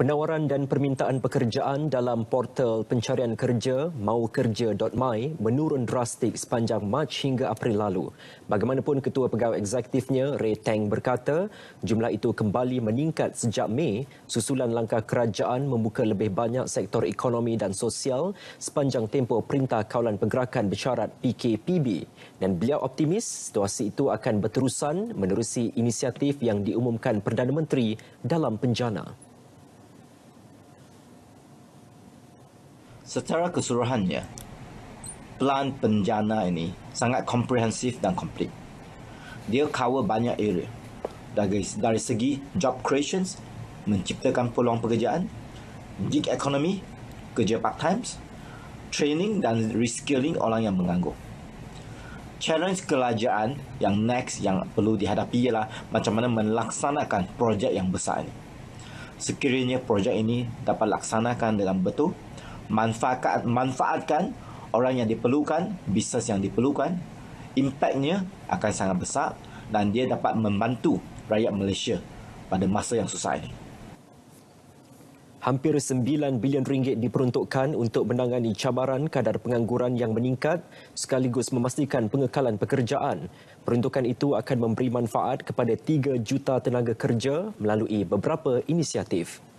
Penawaran dan permintaan pekerjaan dalam portal pencarian kerja maukerja.my menurun drastik sepanjang Mac hingga April lalu. Bagaimanapun ketua pegawai eksekutifnya Ray Tang berkata, jumlah itu kembali meningkat sejak Mei susulan langkah kerajaan membuka lebih banyak sektor ekonomi dan sosial sepanjang tempoh Perintah Kawalan Pergerakan Bersyarat PKPB dan beliau optimis situasi itu akan berterusan menerusi inisiatif yang diumumkan Perdana Menteri dalam penjana. secara keseluruhannya, plan penjana ini sangat komprehensif dan komplit. Dia cover banyak area. Dari, dari segi job creations, menciptakan peluang pekerjaan, gig economy, kerja part time, training dan reskilling orang yang menganggur. Challenge kerajaan yang next yang perlu dihadapi ialah macam mana melaksanakan projek yang besar ini. Sekiranya projek ini dapat laksanakan dengan betul, manfaatkan manfaatkan orang yang diperlukan, bisnes yang diperlukan, impactnya akan sangat besar dan dia dapat membantu rakyat Malaysia pada masa yang susah ini. Hampir 9 bilion ringgit diperuntukkan untuk menangani cabaran kadar pengangguran yang meningkat sekaligus memastikan pengekalan pekerjaan. Peruntukan itu akan memberi manfaat kepada 3 juta tenaga kerja melalui beberapa inisiatif.